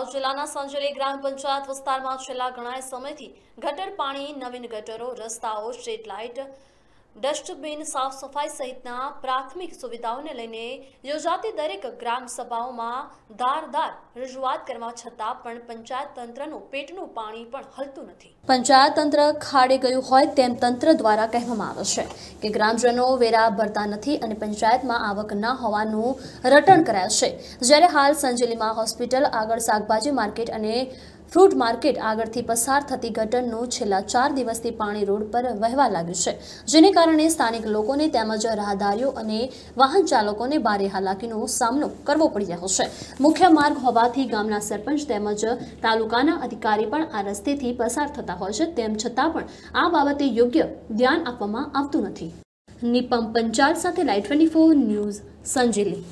ભરૂચ જિલ્લાના સંજેલી ગ્રામ પંચાયત વિસ્તારમાં છેલ્લા ઘણા સમયથી ગટર પાણી નવીન ગટરો રસ્તાઓ સ્ટ્રીટ લાઇટ ડસ્ટબિન સાફ સફાઈ સહિતના પ્રાથમિક સુવિધાઓને લઈને યોજાતી દરેક ગ્રામ સભાઓમાં ધારદાર રજૂઆત કરવા છતાં પણ પંચાયત તંત્રનું પેટનું પાણી પણ હલતું નથી પંચાયત તંત્ર ખાડે ગયું હોય તેમ તંત્ર દ્વારા કહેવામાં આવે છે કે ગ્રામજનો વેરા ભરતા નથી અને પંચાયતમાં આવક ના હોવાનું રટણ કરાય છે જ્યારે હાલ સંજેલીમાં હોસ્પિટલ આગળ શાકભાજી માર્કેટ અને ફ્રૂટ માર્કેટ આગળથી પસાર થતી ગટરનું છેલ્લા ચાર દિવસથી પાણી રોડ પર વહેવા લાગ્યું છે જેને કારણે સ્થાનિક લોકોને તેમજ રાહદારીઓ અને વાહન ચાલકોને ભારે હાલાકીનો સામનો કરવો પડી રહ્યો છે મુખ્ય માર્ગ હોવાથી ગામના સરપંચ તેમજ તાલુકાના અધિકારી પણ આ રસ્તેથી પસાર થતા હોય છે તેમ છતાં પણ આ બાબતે યોગ્ય ધ્યાન આપવામાં આવતું નથી નિપમ પંચાલ સાથે light twenty four news Sanjeli